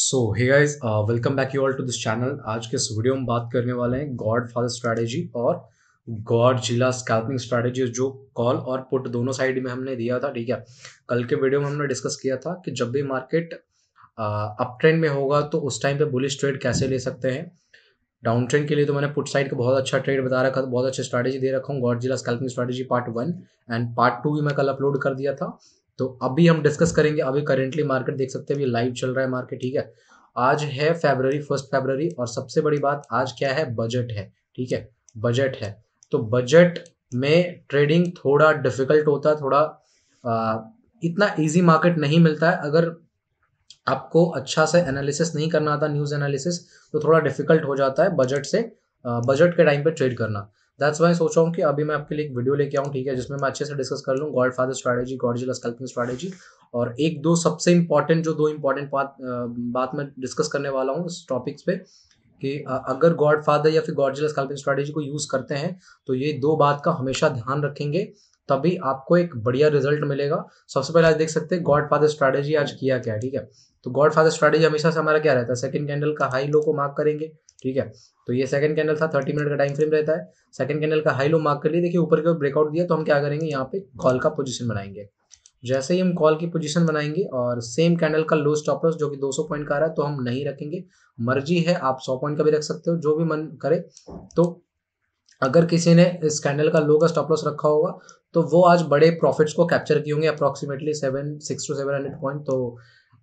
So hey guys welcome back you all to this channel आज के इस video में बात करने वाले हैं गॉड फादर स्ट्रैटेजी और गॉड जिला स्कैल्पिंग स्ट्रैटेजी जो कॉल और पुट दोनों साइड में हमने दिया था ठीक है कल के वीडियो में हमने डिस्कस किया था कि जब भी मार्केट अप ट्रेंड में होगा तो उस टाइम पे बुलिश ट्रेड कैसे ले सकते हैं डाउन ट्रेंड के लिए तो मैंने पुट साइड का बहुत अच्छा ट्रेड बता रखा था बहुत अच्छी स्ट्रैटेजी दे रखा हूँ Godzilla scalping strategy part one and part two भी मैं कल अपलोड कर दिया था तो अभी हम डिस्कस करेंगे अभी करेंटली मार्केट देख सकते हैं अभी लाइव चल रहा है मार्केट ठीक है आज है फेबररी फर्स्ट फेबररी और सबसे बड़ी बात आज क्या है बजट है ठीक है बजट है तो बजट में ट्रेडिंग थोड़ा डिफिकल्ट होता है थोड़ा आ, इतना इजी मार्केट नहीं मिलता है अगर आपको अच्छा से एनालिसिस नहीं करना आता न्यूज़ एनालिसिस तो थोड़ा डिफिकल्ट हो जाता है बजट से बजट के टाइम पर ट्रेड करना दैट्स वाई सोच रहा हूँ कि अभी मैं आपके लिए एक वीडियो लेके आऊँ ठीक है जिसमें मैं अच्छे से डिस्कस कर लूँ godfather strategy Godzilla scalping strategy और एक दो सबसे इंपॉर्टेंट जो दो इंपॉर्टेंट बात बात मैं डिस्कस करने वाला हूँ इस टॉपिक्स पे कि अगर गॉड फादर या फिर गॉड गॉडजिला स्कल्पिंग स्ट्रैटेजी को यूज़ करते हैं तो ये दो बात का हमेशा ध्यान रखेंगे तभी आपको एक बढ़िया रिजल्ट मिलेगा सबसे पहले आज देख सकते हैं गॉड फादर स्ट्रैटेजी आज किया क्या ठीक है तो गॉड फादर स्ट्रैटेजी हमेशा से हमारा क्या रहता है सेकंड कैंडल का हाई लो को मार्क करेंगे ठीक है तो ये सेकंड कैंडल था थर्टी मिनट का टाइम फ्रेम रहता है सेकंड कैंडल का हाई लो मार्क कर लिए देखिए ऊपर का ब्रेकआउट दिया तो हम क्या करेंगे यहाँ पे कॉल का पोजीशन बनाएंगे जैसे ही हम कॉल की पोजीशन बनाएंगे और सेम कैंडल का लो स्टॉप लॉस जो कि 200 पॉइंट का आ रहा है तो हम नहीं रखेंगे मर्जी है आप 100 पॉइंट का भी रख सकते हो जो भी मन करे तो अगर किसी ने इस कैंडल का लो का स्टॉप लॉस रखा होगा तो वो आज बड़े प्रॉफिट्स को कैप्चर किए होंगे approximately seven six two seven hundred point तो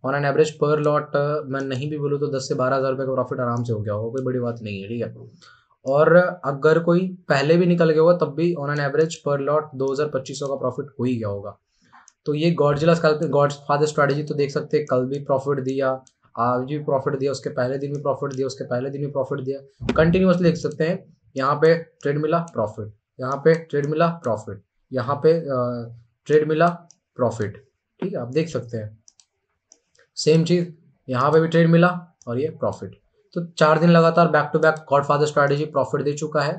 on an average per lot मैं नहीं भी बोलूँ तो दस से बारह हज़ार रुपये का प्रॉफिट आराम से हो गया होगा कोई बड़ी बात नहीं है ठीक है और अगर कोई पहले भी निकल गया होगा तब भी on an average per lot दो हज़ार पच्चीस सौ का प्रॉफिट हो ही गया होगा तो ये गॉडजिला गॉड फादर स्ट्रैटेजी तो देख सकते हैं कल भी प्रॉफिट दिया आज भी प्रॉफिट दिया उसके पहले दिन भी प्रॉफिट दिया उसके पहले दिन भी प्रॉफिट दिया कंटिन्यूसली देख सकते हैं यहाँ पे ट्रेड मिला प्रॉफिट यहाँ पे ट्रेड मिला प्रॉफिट यहाँ पे ट्रेड uh, मिला प्रॉफिट ठीक है आप देख सकते हैं सेम चीज़ यहाँ पे भी ट्रेड मिला और ये प्रॉफिट तो चार दिन लगातार back to back godfather strategy profit दे चुका है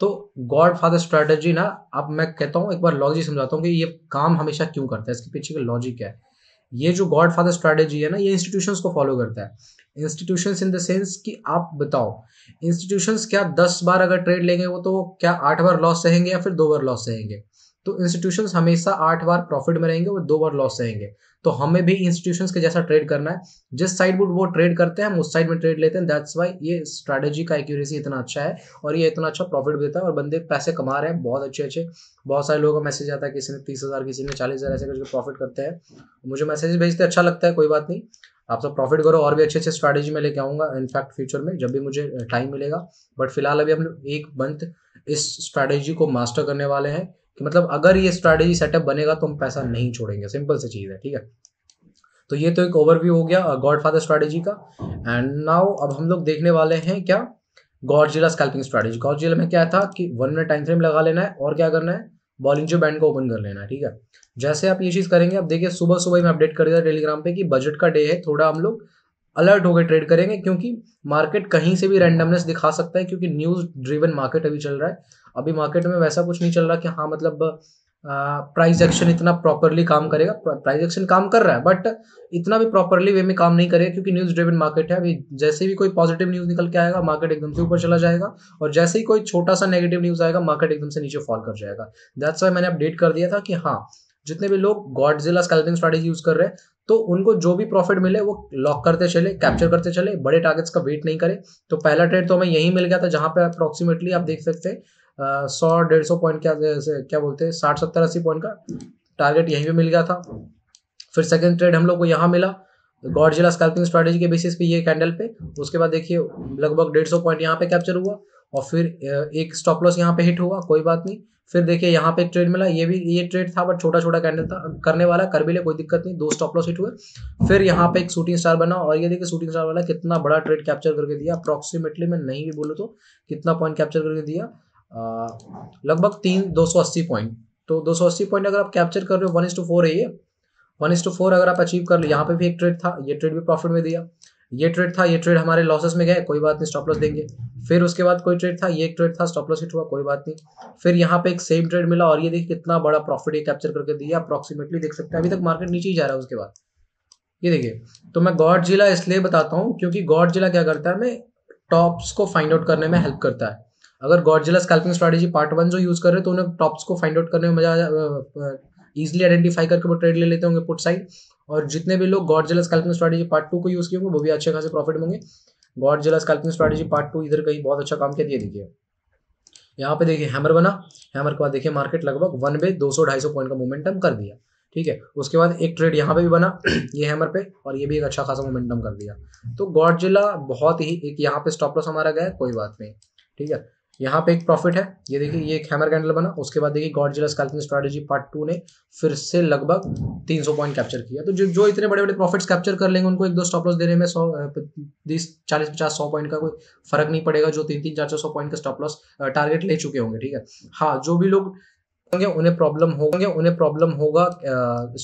तो गॉड फादर स्ट्रैटेजी ना अब मैं कहता हूँ एक बार लॉजिक समझाता हूँ कि ये काम हमेशा क्यों करता है इसके पीछे का लॉजिक क्या है ये जो गॉड फादर स्ट्रैटेजी है ना ये इंस्टीट्यूशन को फॉलो करता है इंस्टीट्यूशन इन द सेंस कि आप बताओ इंस्टीट्यूशन क्या दस बार अगर ट्रेड लेंगे वो तो क्या आठ बार लॉस सहेंगे या फिर दो बार लॉस सहेंगे तो इंस्टीट्यूशन हमेशा आठ बार प्रॉफिट में रहेंगे और दो बार लॉस रहेंगे तो हमें भी इंस्टीट्यूशन के जैसा ट्रेड करना है जिस साइड वुड वो ट्रेड करते हैं हम उस साइड में ट्रेड लेते हैं दैट्स वाई ये स्ट्रैटेजी का एक्यूरेसी इतना अच्छा है और ये इतना अच्छा प्रॉफिट देता है और बंदे पैसे कमा रहे हैं बहुत अच्छे अच्छे बहुत सारे लोगों का मैसेज आता है किसी ने तीस हज़ार किसी ने चालीस हज़ार ऐसे करके प्रॉफिट करते हैं मुझे मैसेज भेजते अच्छा लगता है कोई बात नहीं आप सब प्रॉफिट करो और भी अच्छे अच्छे स्ट्रैटेजी में लेके आऊँगा इनफैक्ट फ्यूचर में जब भी मुझे टाइम मिलेगा बट फिलहाल अभी हम लोग एक मंथ इस स्ट्रैटेजी को मास्टर करने वाले हैं कि मतलब अगर ये स्ट्रैटेजी सेटअप बनेगा तो हम पैसा नहीं छोड़ेंगे सिंपल सी चीज़ है ठीक है तो ये तो एक ओवरव्यू हो गया गॉड फादर स्ट्रैटेजी का एंड नाउ अब हम लोग देखने वाले हैं क्या जिला स्कैल्पिंग स्ट्रैटेजी जिला में क्या था कि वन मिनट टाइम फ्रेम लगा लेना है और क्या करना है बॉलिंग जो बैंड को ओपन कर लेना है ठीक है जैसे आप ये चीज़ करेंगे अब देखिए सुबह सुबह मैं अपडेट कर दिया टेलीग्राम पे कि बजट का डे है थोड़ा हम लोग अलर्ट होकर ट्रेड करेंगे क्योंकि मार्केट कहीं से भी रैंडमनेस दिखा सकता है क्योंकि न्यूज़ ड्रिवन मार्केट अभी चल रहा है अभी मार्केट में वैसा कुछ नहीं चल रहा कि हाँ मतलब प्राइस एक्शन इतना प्रॉपरली काम करेगा प्राइस एक्शन काम कर रहा है बट इतना भी प्रॉपरली वे में काम नहीं करेगा क्योंकि न्यूज़ ड्रिवन मार्केट है अभी जैसे भी कोई पॉजिटिव न्यूज़ निकल के आएगा मार्केट एकदम से ऊपर चला जाएगा और जैसे ही कोई छोटा सा नेगेटिव न्यूज़ आएगा मार्केट एकदम से नीचे फॉल कर जाएगा दैट्स वाई मैंने अपडेट कर दिया था कि हाँ जितने भी लोग गॉडजिला स्कैल्पिंग स्ट्रैटेजी यूज कर रहे हैं तो उनको जो भी प्रॉफिट मिले वो लॉक करते चले कैप्चर करते चले बड़े टारगेट्स का वेट नहीं करे तो पहला ट्रेड तो हमें यही मिल गया था जहां पे अप्रोक्सीमेटली आप देख सकते हैं सौ डेढ़ सौ पॉइंट क्या क्या बोलते हैं साठ सत्तर अस्सी पॉइंट का टारगेट यहीं पे मिल गया था फिर सेकेंड ट्रेड हम लोग को यहाँ मिला गॉड जिला स्कैल्पिंग स्ट्रेटेजी के बेसिस पे ये कैंडल पे उसके बाद देखिए लगभग डेढ़ सौ पॉइंट यहाँ पे कैप्चर हुआ और फिर एक स्टॉप लॉस यहाँ पे हिट हुआ कोई बात नहीं फिर देखिए यहाँ पे एक ट्रेड मिला ये भी ये ट्रेड था बट छोटा छोटा कैंडल था करने वाला कर भी ले कोई दिक्कत नहीं दो स्टॉप लॉस हिट हुए फिर यहाँ पे एक शूटिंग स्टार बना और ये देखिए शूटिंग स्टार वाला कितना बड़ा ट्रेड कैप्चर करके दिया अप्रॉक्सीमेटली मैं नहीं भी बोलूँ तो कितना पॉइंट कैप्चर करके दिया लगभग तीन दो सौ अस्सी पॉइंट तो दो सौ अस्सी पॉइंट अगर आप कैप्चर कर रहे हो वन इज टू फोर है ये वन इज टू फोर अगर आप अचीव कर लो यहाँ पे भी एक ट्रेड था ये ट्रेड भी प्रॉफिट में दिया ये ट्रेड था ये ट्रेड हमारे लॉसेस में गए कोई बात नहीं स्टॉप लॉस देंगे फिर उसके बाद कोई ट्रेड था ये एक ट्रेड था स्टॉप लॉस हिट हुआ कोई बात नहीं फिर यहाँ पे एक सेम ट्रेड मिला और ये देखिए कितना बड़ा प्रॉफिट ये कैप्चर करके दिया अप्रॉक्सीमेटली देख सकते हैं अभी तक मार्केट नीचे ही जा रहा है उसके बाद ये देखिए तो मैं गॉड जिला इसलिए बताता हूँ क्योंकि गॉड जिला क्या करता है मैं टॉप्स को फाइंड आउट करने में हेल्प करता है अगर Godzilla scalping strategy part one जो यूज़ कर रहे हैं तो उन्हें टॉप्स को फाइंड आउट करने में मजा इजिली आइडेंटिफाई करके वो ट्रेड ले लेते होंगे पुट साइड और जितने भी लोग Godzilla scalping strategy part two को यूज़ किए वो भी अच्छे खासे प्रॉफिट होंगे Godzilla scalping strategy part two इधर कहीं बहुत अच्छा काम कर दिया देखिए यहाँ पे देखिए हैमर बना हैमर के बाद देखिए मार्केट लगभग वन पे दो सौ ढाई सौ पॉइंट का मोमेंटम कर दिया ठीक है उसके बाद एक ट्रेड यहाँ पे भी बना ये हैमर पे और ये भी एक अच्छा खासा मोमेंटम कर दिया तो जिला बहुत ही एक यहाँ पे स्टॉप लॉस हमारा गया कोई बात नहीं ठीक है यहाँ पे एक प्रॉफिट है ये देखिए ये एक हैमर कैंडल बना उसके बाद देखिए गॉड जिला स्ट्रेटेजी पार्ट टू ने फिर से लगभग 300 पॉइंट कैप्चर किया तो जो जो इतने बड़े बड़े प्रॉफिट्स कैप्चर कर लेंगे उनको एक दो स्टॉप लॉस देने में सौ बीस चालीस पचास सौ पॉइंट का कोई फर्क नहीं पड़ेगा जो तीन तीन चार चार सौ पॉइंट का स्टॉप लॉस टारगेट ले चुके होंगे ठीक है हाँ जो भी लोग होंगे उन्हें प्रॉब्लम होंगे उन्हें प्रॉब्लम होगा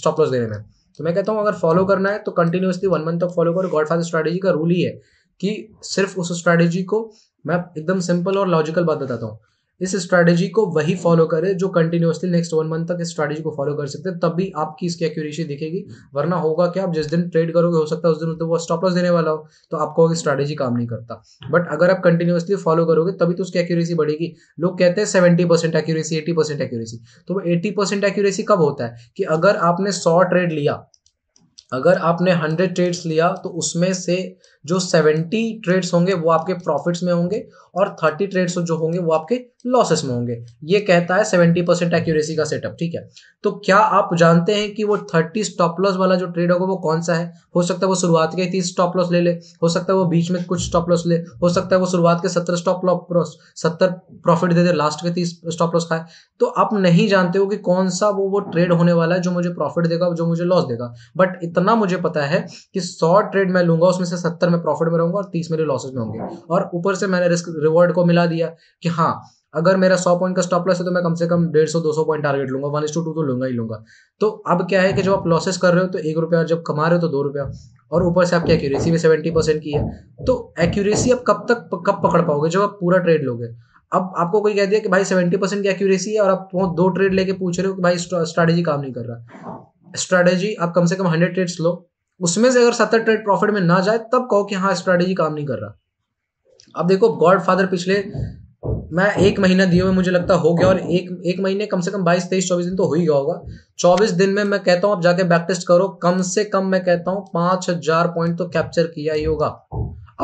स्टॉप लॉस देने में तो मैं कहता हूँ अगर फॉलो करना है तो कंटिन्यूसली वन मंथ तक फॉलो करो गॉड फादर स्ट्रेटेजी का रूल ही है कि सिर्फ उस स्ट्रेटेजी को मैं एकदम सिंपल और लॉजिकल बात बताता हूँ इस स्ट्रैटेजी को वही फॉलो करे जो कंटिन्यूअसली नेक्स्ट वन मंथ तक इस स्ट्रैटेजी को फॉलो कर सकते हैं तब भी आपकी इसकी एक्यूरेसी दिखेगी वरना होगा क्या आप जिस दिन ट्रेड करोगे हो सकता है उस दिन तो वो स्टॉप लॉस देने वाला हो तो आपको स्ट्रैटेजी काम नहीं करता बट अगर आप कंटिन्यूसली फॉलो करोगे तभी तो उसकी एक्यूरेसी बढ़ेगी लोग कहते हैं seventy percent accuracy eighty percent accuracy तो एटी परसेंट एक्यूरेसी कब होता है कि अगर आपने सौ ट्रेड लिया अगर आपने हंड्रेड ट्रेड्स लिया तो उसमें से जो सेवेंटी ट्रेड्स होंगे वो आपके प्रॉफिट्स में होंगे और थर्टी ट्रेड्स जो होंगे वो आपके लॉसेस में होंगे ये कहता है सेवेंटी परसेंट एक्यूरेसी का सेटअप ठीक है तो क्या आप जानते हैं कि वो थर्टी स्टॉप लॉस वाला जो ट्रेड होगा वो कौन सा है हो सकता है वो शुरुआत के तीस स्टॉप लॉस ले ले हो सकता है वो बीच में कुछ स्टॉप लॉस ले हो सकता है वो शुरुआत के सत्तर स्टॉप लॉस सत्तर प्रॉफिट दे दे लास्ट के तीस स्टॉप लॉस खाए तो आप नहीं जानते हो कि कौन सा वो वो ट्रेड होने वाला है जो मुझे प्रॉफिट देगा जो मुझे लॉस देगा बट इतना मुझे पता है कि सौ ट्रेड मैं लूंगा उसमें से सत्तर में प्रॉफिट में रहूंगा और तीस मेरे लॉसेज में होंगे हाँ। और ऊपर से मैंने रिस्क रिवॉर्ड को मिला दिया कि हाँ अगर मेरा सौ पॉइंट का स्टॉप लॉस है तो मैं कम से कम डेढ़ सौ दो सौ पॉइंट टारगेट लूंगा वन टू टू तो लूंगा ही लूंगा तो अब क्या है कि जब आप लॉसेस कर रहे हो तो एक रुपया जब कमा रहे हो तो दो रुपया और ऊपर से आपकी एक्यूरेसी भी सेवेंटी परसेंट की है तो एक्यूरेसी आप कब तक कब पकड़ पाओगे जब आप पूरा ट्रेड लोगे अब आपको कोई कह दिया कि भाई सेवेंटी परसेंट की एक्यूरेसी है और आप दो ट्रेड लेके पूछ रहे हो कि भाई स्ट्रेटेजी काम नहीं कर रहा स्ट्रैटेजी आप कम से कम हंड्रेड ट्रेड्स लो उसमें से अगर सत्तर ट्रेड प्रॉफिट में ना जाए तब कहो कि हाँ स्ट्रैटेजी काम नहीं कर रहा अब देखो गॉड फादर पिछले मैं एक महीना दिए हुए मुझे लगता हो गया और एक एक महीने कम से कम बाईस तेईस चौबीस दिन तो हो ही गया होगा चौबीस दिन में मैं कहता हूं आप जाके बैक टेस्ट करो कम से कम मैं कहता हूँ पांच हजार पॉइंट तो कैप्चर किया ही होगा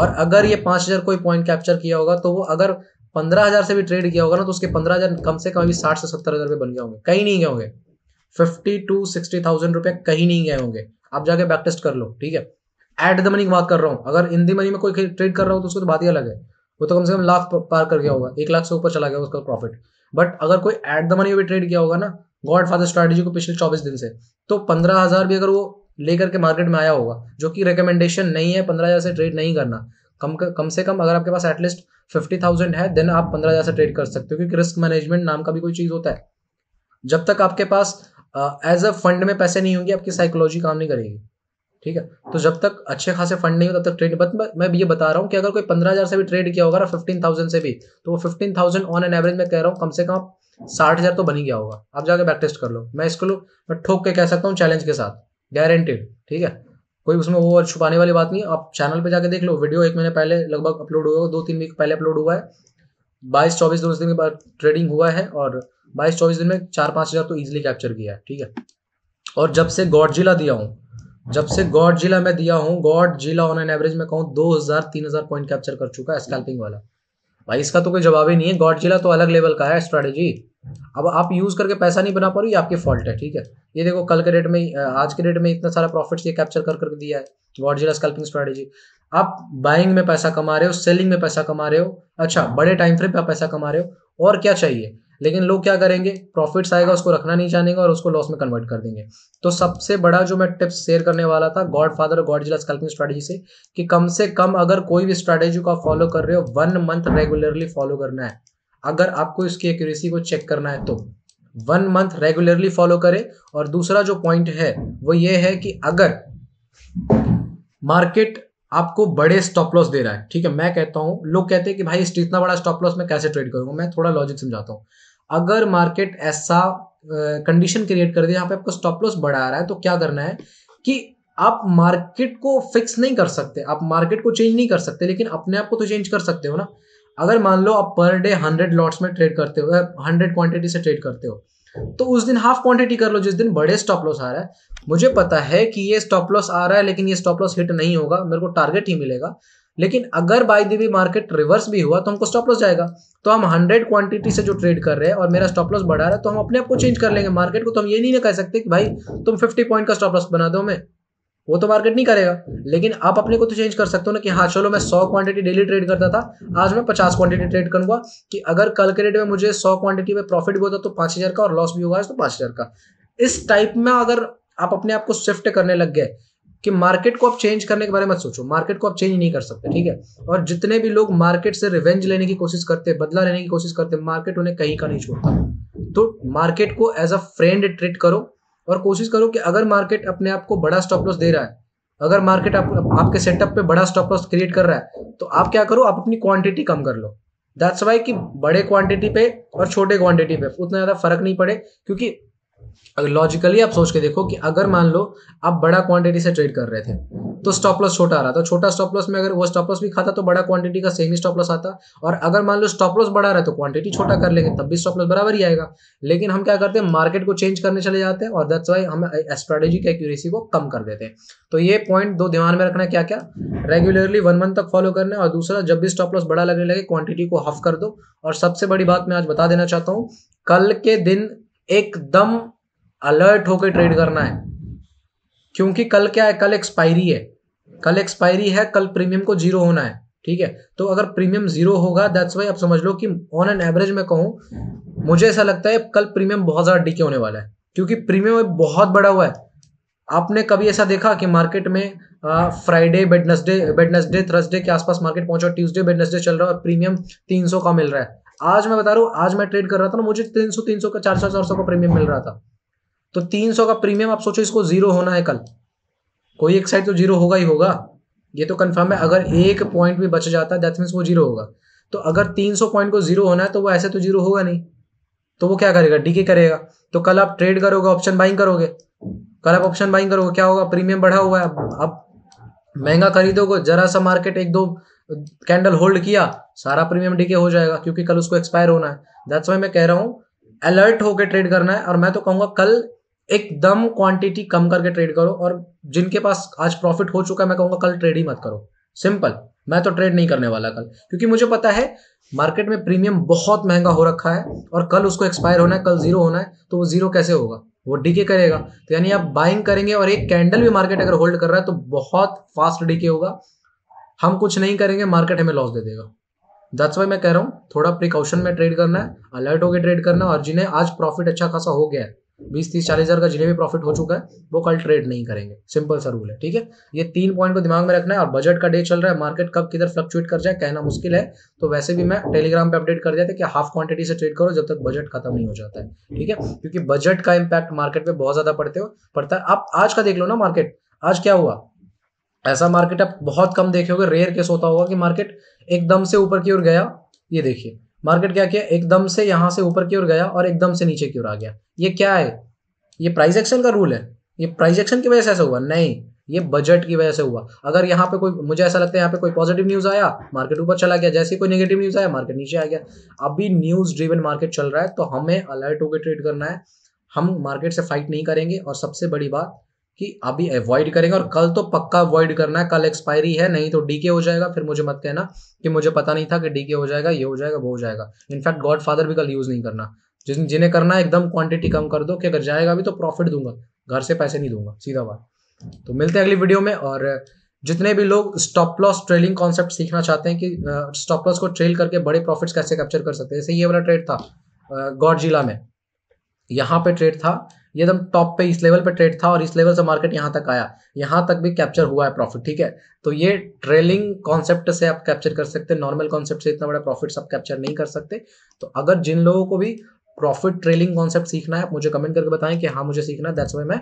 और अगर ये पांच हजार कोई पॉइंट कैप्चर किया होगा तो वो अगर पंद्रह हजार से भी ट्रेड किया होगा ना तो उसके पंद्रह हजार कम से कम अभी साठ से सत्तर हजार बन गए होंगे कहीं नहीं गए होंगे फिफ्टी टू सिक्सटी थाउजेंड रुपए कहीं नहीं गए होंगे आप जाके बैक टेस्ट कर लो ठीक है एट द मनी की बात कर रहा हूँ अगर इन दी मनी में कोई ट्रेड कर रहा हो तो उसको तो बात ही अलग है वो तो कम से कम लाख पार कर गया होगा एक लाख से ऊपर चला गया उसका प्रॉफिट बट अगर कोई एट द मनी में भी ट्रेड किया होगा ना गॉड फादर स्ट्रैटेजी को पिछले चौबीस दिन से तो पंद्रह हजार भी अगर वो लेकर के मार्केट में आया होगा जो कि रिकमेंडेशन नहीं है पंद्रह हजार से ट्रेड नहीं करना कम कम से कम अगर आपके पास एटलीस्ट फिफ्टी थाउजेंड है देन आप पंद्रह हजार से ट्रेड कर सकते हो क्योंकि रिस्क मैनेजमेंट नाम का भी कोई चीज होता है जब तक आपके पास एज अ फंड में पैसे नहीं होंगे आपकी साइकोलॉजी काम नहीं करेगी ठीक है तो जब तक अच्छे खासे फंड नहीं हो तब तक ट्रेड बट मैं ये बता रहा हूँ कि अगर कोई पंद्रह हज़ार से भी ट्रेड किया होगा ना फिफ्टीन थाउजेंड से भी तो वो fifteen thousand on an average मैं कह रहा हूँ कम से कम साठ हज़ार तो बन ही गया होगा आप जाकर बैक टेस्ट कर लो मैं इसको लो मैं ठोक के कह सकता हूँ चैलेंज के साथ गारंटेड ठीक है कोई उसमें वो और छुपाने वाली बात नहीं है आप चैनल पर जाके देख लो वीडियो एक महीने पहले लगभग अपलोड हुआ दो तीन वीक पहले अपलोड हुआ है बाईस चौबीस दो दिन के बाद ट्रेडिंग हुआ है और बाईस चौबीस दिन में चार पांच हज़ार तो इजिली कैप्चर किया है ठीक है और जब से गॉड जिला दिया हूँ जब से गॉड जिला मैं दिया हूँ गॉड जिला ऑन एन एवरेज में कहूँ दो हज़ार तीन हज़ार पॉइंट कैप्चर कर चुका है स्कैल्पिंग वाला भाई इसका तो कोई जवाब ही नहीं है गॉड जिला तो अलग लेवल का है स्ट्रेटेजी अब आप यूज़ करके पैसा नहीं बना पा रही आपकी फॉल्ट है ठीक है ये देखो कल के डेट में आज के डेट में इतना सारा प्रॉफिट ये कैप्चर कर करके दिया है गॉड जिला स्कैल्पिंग स्ट्रेटेजी आप बाइंग में पैसा कमा रहे हो सेलिंग में पैसा कमा रहे हो अच्छा बड़े टाइम फ्रेम पे आप पैसा कमा रहे हो और क्या चाहिए लेकिन लोग क्या करेंगे प्रॉफिट्स आएगा उसको रखना नहीं चाहेंगे और उसको लॉस में कन्वर्ट कर देंगे तो सबसे बड़ा जो मैं टिप्स शेयर करने वाला था गॉड फादर और गॉड जिला स्कल्पिंग से कि कम से कम अगर कोई भी स्ट्रेटेजी को आप फॉलो कर रहे हो वन मंथ रेगुलरली फॉलो करना है अगर आपको इसकी एक्यूरेसी को चेक करना है तो वन मंथ रेगुलरली फॉलो करें और दूसरा जो पॉइंट है वो ये है कि अगर मार्केट आपको बड़े स्टॉप लॉस दे रहा है ठीक है मैं कहता हूँ लोग कहते हैं कि भाई इतना बड़ा स्टॉप लॉस मैं कैसे ट्रेड करूंगा मैं थोड़ा लॉजिक समझाता हूँ अगर मार्केट ऐसा कंडीशन क्रिएट कर दे यहाँ पे आपको स्टॉप लॉस बढ़ा रहा है तो क्या करना है कि आप मार्केट को फिक्स नहीं कर सकते आप मार्केट को चेंज नहीं कर सकते लेकिन अपने आप को तो चेंज कर सकते हो ना अगर मान लो आप पर डे हंड्रेड लॉट्स में ट्रेड करते हो हंड्रेड क्वांटिटी से ट्रेड करते हो तो उस दिन हाफ क्वांटिटी कर लो जिस दिन बड़े स्टॉप लॉस आ रहा है मुझे पता है कि ये स्टॉप लॉस आ रहा है लेकिन ये स्टॉप लॉस हिट नहीं होगा मेरे को टारगेट ही मिलेगा लेकिन अगर बाई दी भी मार्केट रिवर्स भी हुआ तो हमको स्टॉप लॉस जाएगा तो हम हंड्रेड क्वांटिटी से जो ट्रेड कर रहे हैं और मेरा स्टॉप लॉस बढ़ा रहा है तो हम अपने आप को चेंज कर लेंगे मार्केट को तो हम ये नहीं कह सकते कि भाई तुम फिफ्टी पॉइंट का स्टॉप लॉस बना दो हमें वो तो मार्केट नहीं करेगा लेकिन आप अपने को तो चेंज कर सकते हो ना कि हाँ चलो मैं सौ क्वांटिटी डेली ट्रेड करता था आज मैं पचास क्वांटिटी ट्रेड करूंगा कि अगर कल के डेट में मुझे सौ क्वांटिटी में प्रॉफिट भी होता तो पांच हज़ार का और लॉस भी होगा तो पांच हज़ार का इस टाइप में अगर आप अपने आप को शिफ्ट करने लग गए कि मार्केट को आप चेंज करने के बारे में मत सोचो मार्केट को आप चेंज नहीं कर सकते ठीक है और जितने भी लोग मार्केट से रिवेंज लेने की कोशिश करते हैं बदला लेने की कोशिश करते हैं मार्केट उन्हें कहीं का नहीं छोड़ता तो मार्केट को एज अ फ्रेंड ट्रीट करो और कोशिश करो कि अगर मार्केट अपने आप को बड़ा स्टॉप लॉस दे रहा है अगर मार्केट आप, आपके सेटअप पे बड़ा स्टॉप लॉस क्रिएट कर रहा है तो आप क्या करो आप अपनी क्वांटिटी कम कर लो दैट्स वाई कि बड़े क्वांटिटी पे और छोटे क्वांटिटी पे उतना ज़्यादा फर्क नहीं पड़े क्योंकि अगर लॉजिकली आप सोच के देखो कि अगर मान लो आप बड़ा क्वांटिटी से ट्रेड कर रहे थे तो स्टॉप लॉस छोटा आ रहा था छोटा स्टॉप लॉस में अगर वो स्टॉप लॉस भी खाता तो बड़ा क्वांटिटी का सेम ही स्टॉप लॉस आता और अगर मान लो स्टॉप लॉस बढ़ा रहा है तो क्वांटिटी छोटा कर लेंगे तब भी स्टॉप लॉस बराबर ही आएगा लेकिन हम क्या करते हैं मार्केट को चेंज करने चले जाते हैं और दैट्स वाई हम स्ट्रेटेजी की एक्यूरेसी को कम कर देते हैं तो ये पॉइंट दो ध्यान में रखना है क्या क्या रेगुलरली वन मंथ तक फॉलो करना है और दूसरा जब भी स्टॉप लॉस बड़ा लगने लगे क्वांटिटी को हाफ कर दो और सबसे बड़ी बात मैं आज बता देना चाहता हूँ कल के दिन एकदम अलर्ट होकर ट्रेड करना है क्योंकि कल क्या है कल एक्सपायरी है कल एक्सपायरी है कल प्रीमियम को जीरो होना है ठीक है तो अगर प्रीमियम जीरो होगा दैट्स वाई आप समझ लो कि ऑन एन एवरेज में कहूं मुझे ऐसा लगता है कल प्रीमियम बहुत ज्यादा डीके होने वाला है क्योंकि प्रीमियम बहुत बड़ा हुआ है आपने कभी ऐसा देखा कि मार्केट में फ्राइडे वेडनेसडे वेडनेसडे थर्सडे के आसपास मार्केट पहुंचा ट्यूसडे वेडनेसडे चल रहा है और प्रीमियम तीन का मिल रहा है आज मैं बता रहा हूं आज मैं ट्रेड कर रहा था ना मुझे तीन सौ तीन सौ का चार सौ चार सौ का प्रीमियम मिल रहा था तो तीन सौ का प्रीमियम आप सोचो इसको जीरो होना है कल कोई एक साइड तो जीरो होगा ही होगा ये तो कंफर्म है अगर एक पॉइंट भी बच जाता है दैट मीन्स वो जीरो होगा तो अगर तीन सौ पॉइंट को जीरो होना है तो वो ऐसे तो जीरो होगा नहीं तो वो क्या करेगा डीके करेगा तो कल आप ट्रेड करोगे ऑप्शन बाइंग करोगे कल आप ऑप्शन बाइंग करोगे क्या होगा प्रीमियम बढ़ा हुआ है आप महंगा खरीदोगे जरा सा मार्केट एक दो कैंडल होल्ड किया सारा प्रीमियम डीके हो जाएगा क्योंकि कल उसको एक्सपायर होना है दैट्स वाई मैं कह रहा हूँ अलर्ट होकर ट्रेड करना है और मैं तो कहूंगा कल एकदम क्वांटिटी कम करके ट्रेड करो और जिनके पास आज प्रॉफिट हो चुका है मैं कहूंगा कल ट्रेड ही मत करो सिंपल मैं तो ट्रेड नहीं करने वाला कल क्योंकि मुझे पता है मार्केट में प्रीमियम बहुत महंगा हो रखा है और कल उसको एक्सपायर होना है कल जीरो होना है तो वो जीरो कैसे होगा वो डीके करेगा तो यानी आप बाइंग करेंगे और एक कैंडल भी मार्केट अगर होल्ड कर रहा है तो बहुत फास्ट डीके होगा हम कुछ नहीं करेंगे मार्केट हमें लॉस दे देगा दैट्स वाई मैं कह रहा हूँ थोड़ा प्रिकॉशन में ट्रेड करना है अलर्ट होकर ट्रेड करना है और जिन्हें आज प्रॉफिट अच्छा खासा हो गया है बीस तीस चालीस हजार का जिन्हें भी प्रॉफिट हो चुका है वो कल ट्रेड नहीं करेंगे सिंपल सा रूल है ठीक है ये तीन पॉइंट को दिमाग में रखना है और बजट का डे चल रहा है मार्केट कब किधर फ्लक्चुएट कर जाए कहना मुश्किल है तो वैसे भी मैं टेलीग्राम पे अपडेट कर दिया था कि हाफ क्वांटिटी से ट्रेड करो जब तक बजट खत्म नहीं हो जाता है ठीक है क्योंकि बजट का इम्पैक्ट मार्केट पर बहुत ज्यादा पड़ते हो पड़ता है आप आज का देख लो ना मार्केट आज क्या हुआ ऐसा मार्केट आप बहुत कम देखे होगा रेयर केस होता होगा कि मार्केट एकदम से ऊपर की ओर गया ये देखिए मार्केट क्या किया एकदम से यहाँ से ऊपर की ओर गया और एकदम से नीचे की ओर आ गया ये क्या है ये प्राइस एक्शन का रूल है ये प्राइस एक्शन की वजह से ऐसा हुआ नहीं ये बजट की वजह से हुआ अगर यहाँ पे कोई मुझे ऐसा लगता है यहाँ पे कोई पॉजिटिव न्यूज आया मार्केट ऊपर चला गया जैसे कोई नेगेटिव न्यूज आया मार्केट नीचे आ गया अभी न्यूज ड्रीवन मार्केट चल रहा है तो हमें अलर्ट होकर ट्रेड करना है हम मार्केट से फाइट नहीं करेंगे और सबसे बड़ी बात कि अभी अवॉइड करेंगे और कल तो पक्का अवॉइड करना है कल एक्सपायरी है नहीं तो डीके हो जाएगा फिर मुझे मत कहना कि मुझे पता नहीं था कि डीके हो जाएगा ये हो जाएगा वो हो जाएगा इनफैक्ट गॉड फादर भी कल यूज़ नहीं करना जिन जिन्हें करना है एकदम क्वांटिटी कम कर दो कि अगर जाएगा भी तो प्रॉफिट दूंगा घर से पैसे नहीं दूंगा सीधा बात तो मिलते हैं अगली वीडियो में और जितने भी लोग स्टॉप लॉस ट्रेलिंग कॉन्सेप्ट सीखना चाहते हैं कि स्टॉप लॉस को ट्रेल करके बड़े प्रॉफिट्स कैसे कैप्चर कर सकते हैं जैसे ये वाला ट्रेड था जिला में यहाँ पे ट्रेड था ये एकदम टॉप पे इस लेवल पे ट्रेड था और इस लेवल से मार्केट यहाँ तक आया यहाँ तक भी कैप्चर हुआ है प्रॉफिट ठीक है तो ये ट्रेलिंग कॉन्सेप्ट से आप कैप्चर कर सकते हैं नॉर्मल कॉन्सेप्ट से इतना बड़ा प्रॉफिट आप कैप्चर नहीं कर सकते तो अगर जिन लोगों को भी प्रॉफिट ट्रेलिंग कॉन्सेप्ट सीखना है आप मुझे कमेंट करके बताएं कि हाँ मुझे सीखना है दैट्स मैं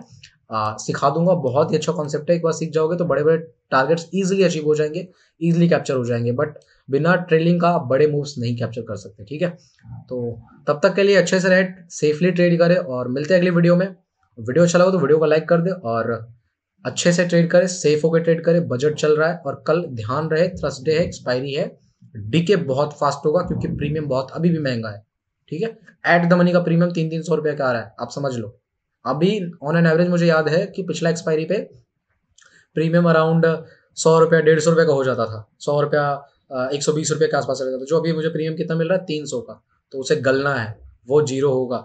आ, सिखा दूंगा बहुत ही अच्छा कॉन्सेप्ट है एक बार सीख जाओगे तो बड़े बड़े टारगेट्स ईजिली अचीव हो जाएंगे ईजिली कैप्चर हो जाएंगे बट बिना ट्रेडिंग का बड़े मूव्स नहीं कैप्चर कर सकते ठीक है तो तब तक के लिए अच्छे से रेट सेफली ट्रेड करें और मिलते हैं अगली वीडियो में वीडियो अच्छा लगा तो वीडियो को लाइक कर दे और अच्छे से ट्रेड करें सेफ होकर ट्रेड करें बजट चल रहा है और कल ध्यान रहे थर्सडे है एक्सपायरी है डीके बहुत फास्ट होगा क्योंकि प्रीमियम बहुत अभी भी महंगा है ठीक है एट द मनी का प्रीमियम तीन तीन सौ रुपये का आ रहा है आप समझ लो अभी ऑन एन एवरेज मुझे याद है कि पिछला एक्सपायरी पे प्रीमियम अराउंड सौ रुपया डेढ़ सौ रुपये का हो जाता था सौ रुपया एक सौ बीस रुपये के आसपास रहता जाता है जो अभी मुझे प्रीमियम कितना मिल रहा है तीन सौ का तो उसे गलना है वो जीरो होगा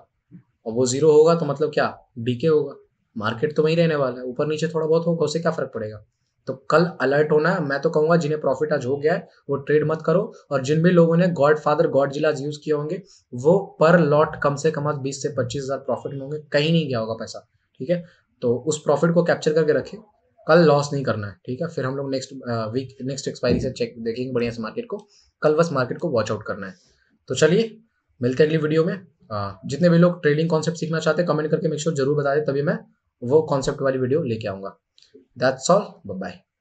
और वो जीरो होगा तो मतलब क्या बीके होगा मार्केट तो वहीं रहने वाला है ऊपर नीचे थोड़ा बहुत होगा उसे क्या फर्क पड़ेगा तो कल अलर्ट होना है मैं तो कहूंगा जिन्हें प्रॉफिट आज हो गया है वो ट्रेड मत करो और जिन भी लोगों ने godfather Godzilla's use किए होंगे वो पर लॉट कम से कम आज बीस से पच्चीस हजार प्रॉफिट में होंगे कहीं नहीं गया होगा पैसा ठीक है तो उस प्रॉफिट को कैप्चर करके रखें कल लॉस नहीं करना है ठीक है फिर हम लोग नेक्स्ट वीक नेक्स्ट एक्सपायरी से चेक देखेंगे बढ़िया से मार्केट को कल बस मार्केट को वॉच आउट करना है तो चलिए मिलते हैं अगली वीडियो में आ, uh, जितने भी लोग ट्रेडिंग कॉन्सेप्ट सीखना चाहते हैं कमेंट करके मेक श्योर जरूर बता दें तभी मैं वो कॉन्सेप्ट वाली वीडियो लेके आऊंगा दैट्स ऑल बाय